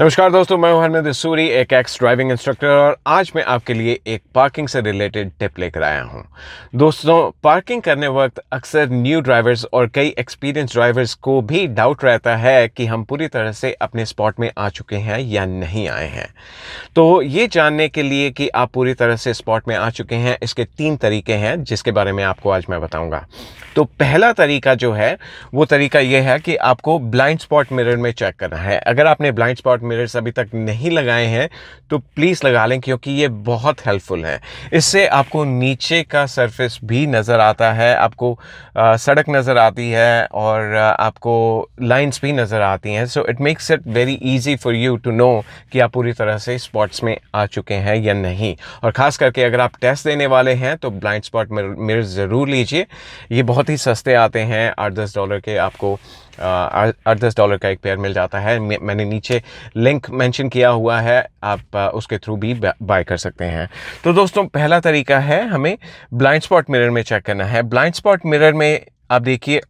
नमस्कार दोस्तों मैं हूं हरमिंदर सूरी एक एक्स ड्राइविंग इंस्ट्रक्टर और आज मैं आपके लिए एक पार्किंग से रिलेटेड टिप लेकर आया हूं दोस्तों पार्किंग करने वक्त अक्सर न्यू ड्राइवर्स और कई एक्सपीरियंस ड्राइवर्स को भी डाउट रहता है कि हम पूरी तरह से अपने स्पॉट में आ चुके हैं या नहीं आए हैं तो ये जानने के लिए कि आप पूरी तरह से स्पॉट में आ चुके हैं इसके तीन तरीके हैं जिसके बारे में आपको आज मैं बताऊँगा तो पहला तरीका जो है वो तरीका ये है कि आपको ब्लाइंड स्पॉट मिरर में चेक करना है अगर आपने ब्लाइंड स्पॉट डॉट मिरर्स अभी तक नहीं लगाए हैं तो प्लीज़ लगा लें क्योंकि ये बहुत हेल्पफुल है इससे आपको नीचे का सरफेस भी नज़र आता है आपको आ, सड़क नज़र आती है और आ, आपको लाइंस भी नज़र आती हैं so it makes it very easy for you to know कि आप पूरी तरह से स्पॉट्स में आ चुके हैं या नहीं और ख़ास करके अगर आप टेस्ट देने वाले हैं तो ब्लाइंड स्पॉट मिरर ज़रूर लीजिए ये बहुत ही सस्ते आते हैं आठ दस डॉलर के आपको आठ दस डॉलर का एक पेयर मिल जाता है मैंने नीचे लिंक मेंशन किया हुआ है आप उसके थ्रू भी बाय कर सकते हैं तो दोस्तों पहला तरीका है हमें ब्लाइंड स्पॉट मिरर में चेक करना है ब्लाइंड स्पॉट मिरर में आप देखिए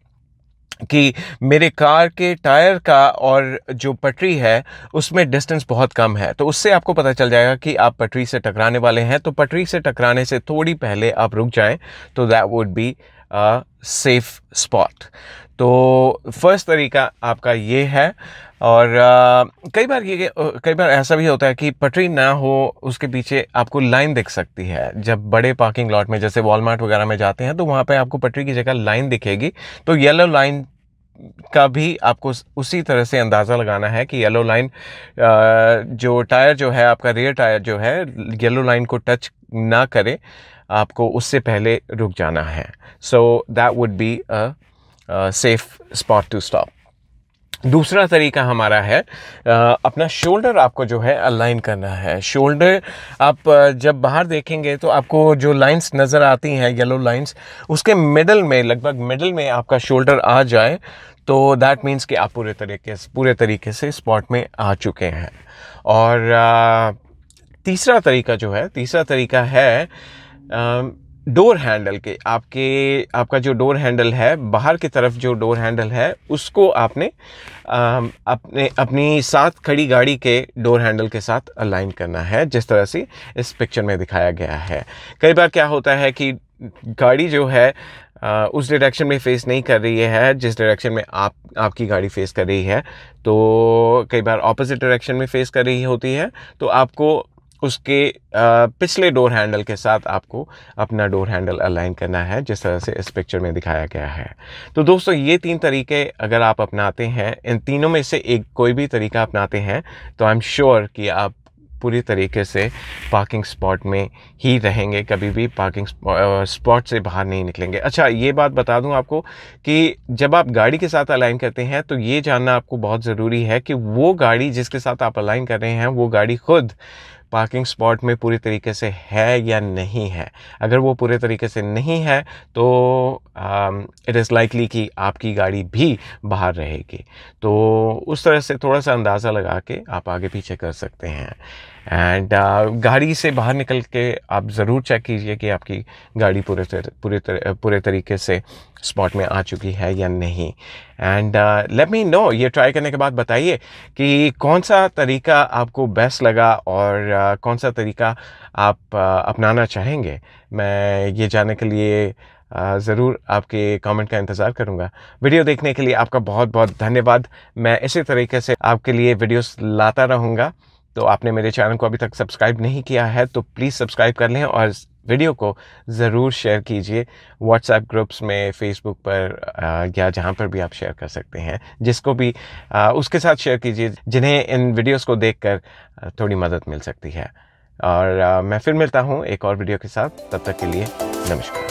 कि मेरे कार के टायर का और जो पटरी है उसमें डिस्टेंस बहुत कम है तो उससे आपको पता चल जाएगा कि आप पटरी से टकराने वाले हैं तो पटरी से टकराने से थोड़ी पहले आप रुक जाएं तो that would be safe spot तो फर्स्ट तरीका आपका ये है और आ, कई बार ये कई बार ऐसा भी होता है कि पटरी ना हो उसके पीछे आपको लाइन दिख सकती है जब बड़े पार्किंग लॉट में जैसे वॉलमार्ट वगैरह में जाते हैं तो वहाँ पे आपको पटरी की जगह लाइन दिखेगी तो येलो लाइन का भी आपको उसी तरह से अंदाज़ा लगाना है कि येलो लाइन जो टायर जो है आपका रेयर टायर जो है येलो लाइन को टच ना करे आपको उससे पहले रुक जाना है so that would be a safe spot to stop दूसरा तरीका हमारा है अपना शोल्डर आपको जो है अलाइन करना है शोल्डर आप जब बाहर देखेंगे तो आपको जो लाइंस नज़र आती हैं येलो लाइंस उसके मिडल में लगभग मिडल में आपका शोल्डर आ जाए तो दैट मीन्स कि आप पूरे तरीके से पूरे तरीके से स्पॉट में आ चुके हैं और तीसरा तरीका जो है तीसरा तरीका है डोर हैंडल के आपके आपका जो डोर हैंडल है बाहर की तरफ जो डोर हैंडल है उसको आपने आ, अपने अपनी साथ खड़ी गाड़ी के डोर हैंडल के साथ अलाइन करना है जिस तरह से इस पिक्चर में दिखाया गया है कई बार क्या होता है कि गाड़ी जो है आ, उस डायरेक्शन में फेस नहीं कर रही है जिस डायरेक्शन में आप आपकी गाड़ी फेस कर रही है तो कई बार ऑपोजिट डायरेक्शन में फेस कर रही होती है तो आपको उसके पिछले डोर हैंडल के साथ आपको अपना डोर हैंडल अलाइन करना है जिस तरह से इस पिक्चर में दिखाया गया है तो दोस्तों ये तीन तरीके अगर आप अपनाते हैं इन तीनों में से एक कोई भी तरीका अपनाते हैं तो आई एम श्योर कि आप पूरी तरीके से पार्किंग स्पॉट में ही रहेंगे कभी भी पार्किंग स्पॉट से बाहर नहीं निकलेंगे अच्छा ये बात बता दूं आपको कि जब आप गाड़ी के साथ अलाइन करते हैं तो ये जानना आपको बहुत ज़रूरी है कि वो गाड़ी जिसके साथ आप अलाइन कर रहे हैं वो गाड़ी खुद पार्किंग स्पॉट में पूरी तरीके से है या नहीं है अगर वो पूरे तरीके से नहीं है तो इट इज़ लाइकली कि आपकी गाड़ी भी बाहर रहेगी तो उस तरह से थोड़ा सा अंदाज़ा लगा के आप आगे पीछे कर सकते हैं एंड uh, गाड़ी से बाहर निकल के आप ज़रूर चेक कीजिए कि आपकी गाड़ी पूरे तर, पूरे तर, पूरे तरीके से स्पॉट में आ चुकी है या नहीं एंड लेट मी नो ये ट्राई करने के बाद बताइए कि कौन सा तरीका आपको बेस्ट लगा और कौन सा तरीका आप अपनाना चाहेंगे मैं ये जानने के लिए ज़रूर आपके कमेंट का इंतज़ार करूँगा वीडियो देखने के लिए आपका बहुत बहुत धन्यवाद मैं इसी तरीके से आपके लिए वीडियोस लाता रहूंगा तो आपने मेरे चैनल को अभी तक सब्सक्राइब नहीं किया है तो प्लीज़ सब्सक्राइब कर लें और वीडियो को ज़रूर शेयर कीजिए व्हाट्सएप ग्रुप्स में फेसबुक पर या जहाँ पर भी आप शेयर कर सकते हैं जिसको भी उसके साथ शेयर कीजिए जिन्हें इन वीडियोस को देखकर थोड़ी मदद मिल सकती है और मैं फिर मिलता हूँ एक और वीडियो के साथ तब तक के लिए नमस्कार